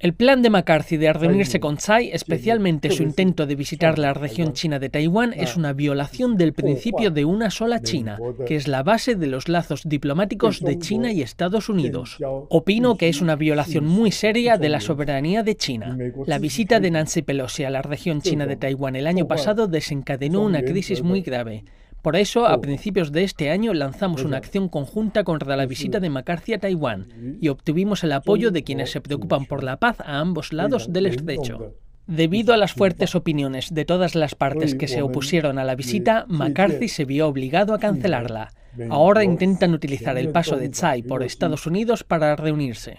El plan de McCarthy de reunirse con Tsai, especialmente su intento de visitar la región china de Taiwán, es ah. una violación del principio de una sola China, que es la base de los lazos diplomáticos de China y Estados Unidos. Opino que es una violación muy seria de la soberanía de China. La visita de Nancy Pelosi a la región china de Taiwán el año pasado desencadenó una crisis muy grave. Por eso, a oh. principios de este año lanzamos una acción conjunta contra la visita de McCarthy a Taiwán mm. y obtuvimos el apoyo de quienes se preocupan por la paz a ambos lados del estrecho. Debido a las fuertes opiniones de todas las partes que se opusieron a la visita, McCarthy se vio obligado a cancelarla. Ahora intentan utilizar el paso de Tsai por Estados Unidos para reunirse.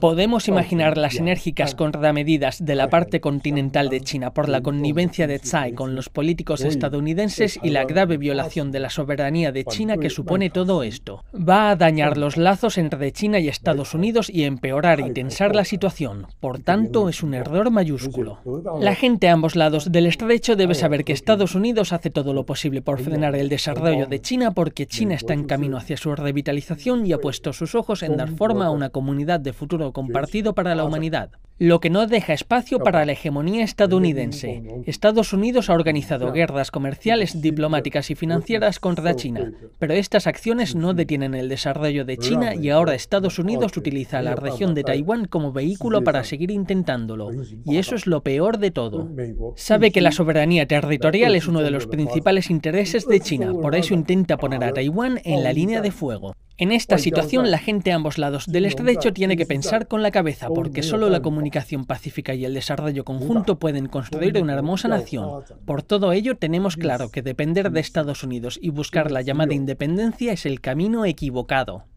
¿Podemos imaginar las enérgicas contramedidas de la parte continental de China por la connivencia de Tsai con los políticos estadounidenses y la grave violación de la soberanía de China que supone todo esto? Va a dañar los lazos entre China y Estados Unidos y empeorar y tensar la situación. Por tanto, es un error mayúsculo. La gente a ambos lados del estrecho debe saber que Estados Unidos hace todo lo posible por frenar el desarrollo de China porque China está en camino hacia su revitalización y ha puesto sus ojos en dar forma a una comunidad de futuros compartido para la humanidad, lo que no deja espacio para la hegemonía estadounidense. Estados Unidos ha organizado guerras comerciales, diplomáticas y financieras contra China, pero estas acciones no detienen el desarrollo de China y ahora Estados Unidos utiliza a la región de Taiwán como vehículo para seguir intentándolo. Y eso es lo peor de todo. Sabe que la soberanía territorial es uno de los principales intereses de China, por eso intenta poner a Taiwán en la línea de fuego. En esta situación, la gente a ambos lados del estrecho tiene que pensar con la cabeza, porque solo la comunicación pacífica y el desarrollo conjunto pueden construir una hermosa nación. Por todo ello, tenemos claro que depender de Estados Unidos y buscar la llamada independencia es el camino equivocado.